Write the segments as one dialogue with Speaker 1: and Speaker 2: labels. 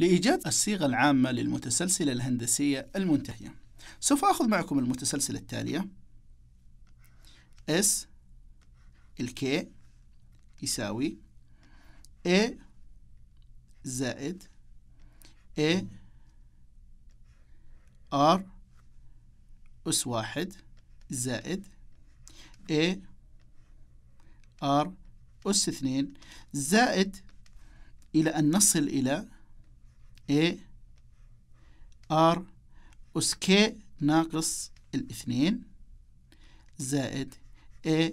Speaker 1: لإيجاد الصيغة العامة للمتسلسلة الهندسية المنتهية سوف أخذ معكم المتسلسلة التالية S K يساوي A زائد A R أس واحد زائد A R أس اثنين زائد إلى أن نصل إلى A R أس K ناقص الاثنين زائد A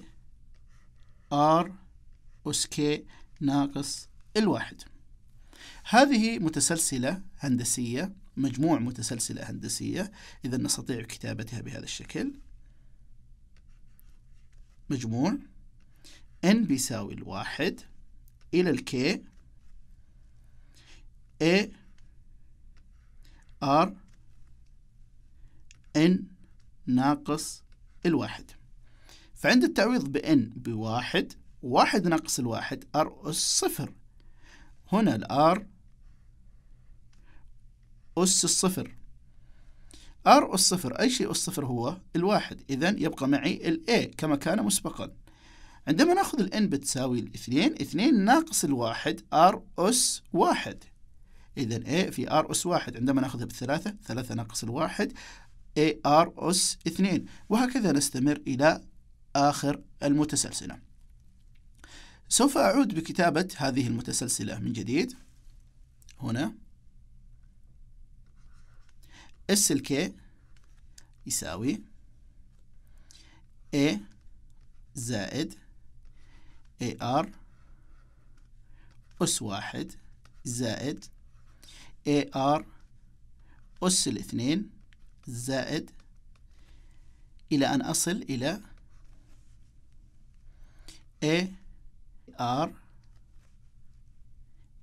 Speaker 1: R أس K ناقص الواحد هذه متسلسلة هندسية مجموع متسلسلة هندسية إذا نستطيع كتابتها بهذا الشكل مجموع n بيساوي الواحد إلى الكي A R N ناقص الواحد فعند التعويض ب N بواحد واحد ناقص الواحد R أس صفر هنا ال R أس الصفر R أس صفر أي شيء أس صفر هو الواحد إذا يبقى معي ال A كما كان مسبقا عندما ناخذ ال N بتساوي الاثنين اثنين ناقص الواحد R أس واحد إذا A في R أس واحد عندما نأخذها بالثلاثة ثلاثة ناقص الواحد A R أس اثنين وهكذا نستمر إلى آخر المتسلسلة سوف أعود بكتابة هذه المتسلسلة من جديد هنا S الكي يساوي A زائد AR أس واحد زائد اي ار أس الاثنين زائد إلى أن أصل إلى A R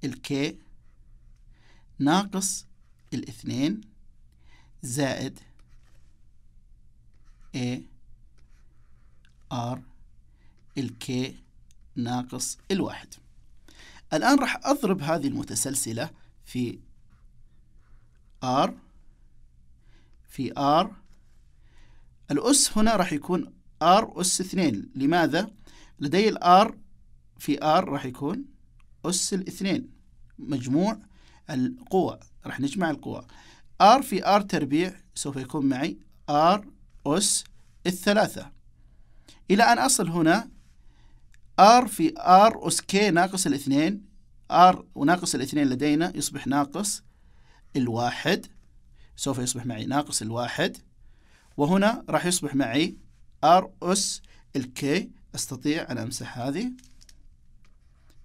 Speaker 1: الكي ناقص الاثنين زائد A R الكي ناقص الواحد الآن راح أضرب هذه المتسلسلة في ار في ار الأس هنا راح يكون ار أس اثنين لماذا؟ لدي ال R في ار راح يكون أس الاثنين مجموع القوى راح نجمع القوى ار في ار تربيع سوف يكون معي ار أس الثلاثة إلى أن أصل هنا ار في ار أس كي ناقص الاثنين ار وناقص الاثنين لدينا يصبح ناقص الواحد سوف يصبح معي ناقص الواحد وهنا راح يصبح معي ار اس الكي استطيع ان امسح هذه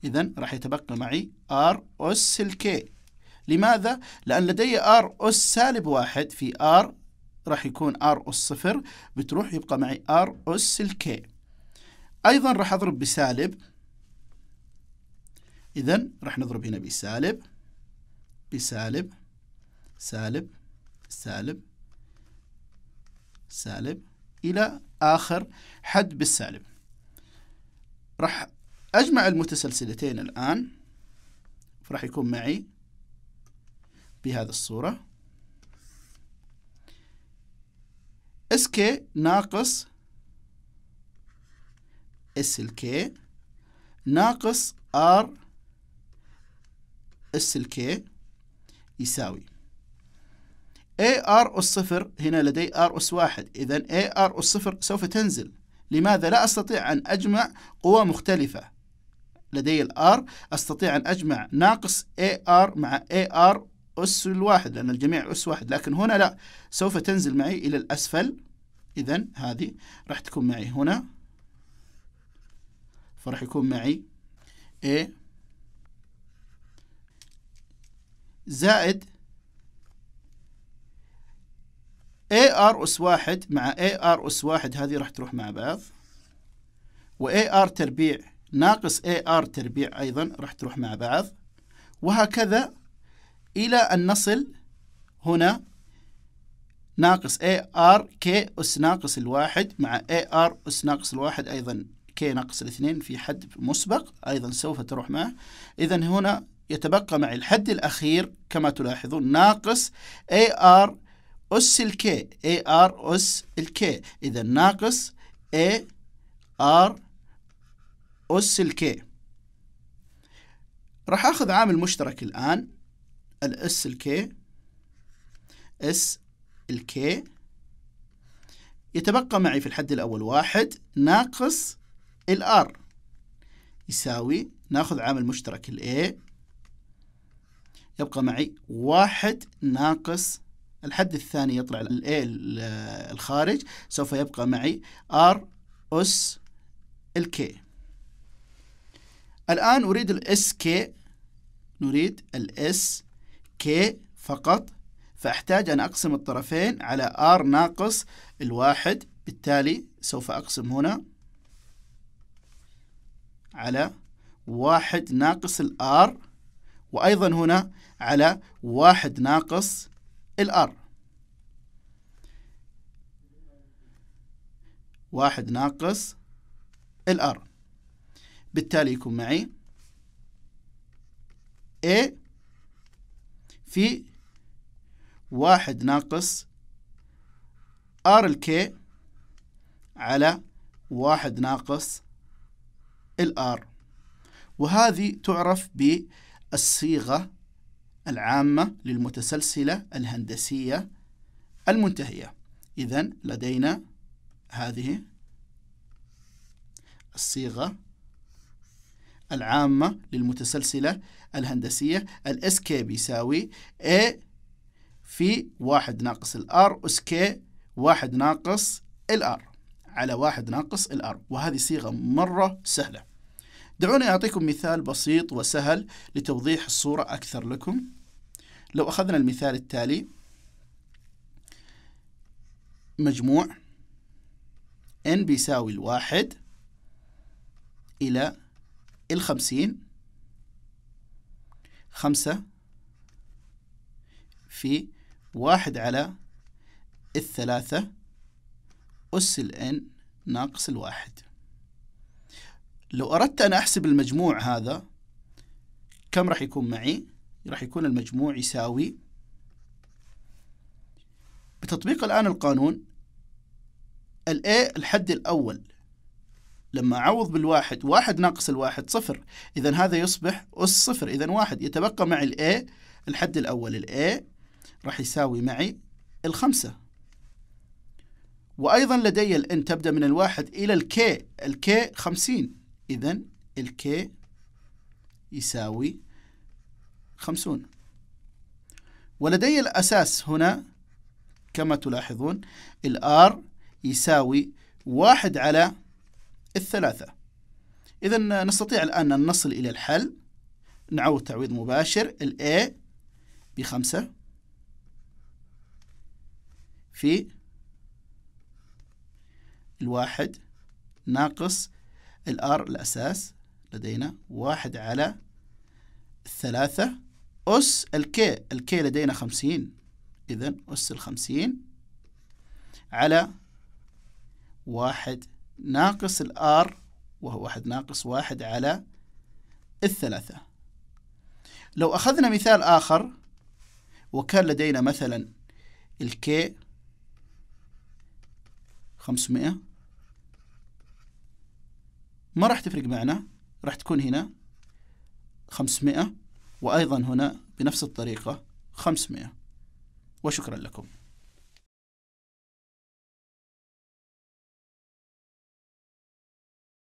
Speaker 1: اذا راح يتبقى معي ار اس الكي لماذا؟ لان لدي ار اس سالب واحد في ار راح يكون ار اس صفر بتروح يبقى معي ار اس الكي ايضا راح اضرب بسالب اذا راح نضرب هنا بسالب بسالب سالب سالب سالب إلى آخر حد بالسالب راح أجمع المتسلسلتين الآن راح يكون معي بهذه الصورة SK ناقص SLK ناقص R SLK يساوي اي ار اس صفر هنا لدي ار اس واحد إذا اي ار اس صفر سوف تنزل لماذا لا أستطيع أن أجمع قوى مختلفة لدي ال R أستطيع أن أجمع ناقص اي ار مع اي ار أس الواحد لأن الجميع أس واحد لكن هنا لا سوف تنزل معي إلى الأسفل إذا هذه راح تكون معي هنا فراح يكون معي A زائد AR اس واحد مع AR اس واحد هذه راح تروح مع بعض و AR تربيع ناقص AR تربيع ايضا راح تروح مع بعض وهكذا الى ان نصل هنا ناقص AR K كي اس ناقص الواحد مع AR اس ناقص الواحد ايضا كي ناقص الاثنين في حد مسبق ايضا سوف تروح معه اذا هنا يتبقى معي الحد الاخير كما تلاحظون ناقص AR أس الكي اي ار أس الكي إذا ناقص اي ار أس الكي راح أخذ عامل مشترك الآن الاس الكي اس الكي يتبقى معي في الحد الأول واحد ناقص الار يساوي ناخذ عامل مشترك الاي يبقى معي واحد ناقص الحد الثاني يطلع ال A آه، الخارج سوف يبقى معي R أس الكي الآن أريد الاس كي نريد الاس كي فقط فأحتاج أن أقسم الطرفين على R ناقص الواحد بالتالي سوف أقسم هنا على واحد ناقص الآر وأيضا هنا على واحد ناقص الار واحد ناقص الار بالتالي يكون معي A في واحد ناقص R الكي على واحد ناقص الار وهذه تعرف بالصيغة العامة للمتسلسلة الهندسية المنتهية إذا لدينا هذه الصيغة العامة للمتسلسلة الهندسية الاس كي بيساوي A في واحد ناقص الار اس كي واحد ناقص الار على واحد ناقص الار وهذه صيغة مرة سهلة دعوني أعطيكم مثال بسيط وسهل لتوضيح الصورة أكثر لكم لو أخذنا المثال التالي مجموع n بيساوي الواحد إلى الخمسين خمسة في واحد على الثلاثة أس n ناقص الواحد لو أردت أن أحسب المجموع هذا كم راح يكون معي؟ راح يكون المجموع يساوي بتطبيق الآن القانون الـ A الحد الأول لما أعوض بالواحد واحد ناقص الواحد صفر إذا هذا يصبح أس صفر إذا واحد يتبقى معي الـ A الحد الأول الـ A راح يساوي معي الخمسة وأيضا لدي الـ N تبدأ من الواحد إلى الـ K الـ K خمسين إذا الـ K يساوي خمسون ولدي الأساس هنا كما تلاحظون الآر يساوي واحد على الثلاثة إذا نستطيع الآن أن نصل إلى الحل نعود تعويض مباشر الـ A بخمسة في الواحد ناقص الآر الأساس لدينا واحد على الثلاثة أس الكي الكي لدينا خمسين إذا أس الخمسين على واحد ناقص الآر وهو واحد ناقص واحد على الثلاثة لو أخذنا مثال آخر وكان لدينا مثلا الكي خمسمائة ما راح تفرق معنا راح تكون هنا خمسمائة وأيضا هنا بنفس الطريقة 500 وشكرا لكم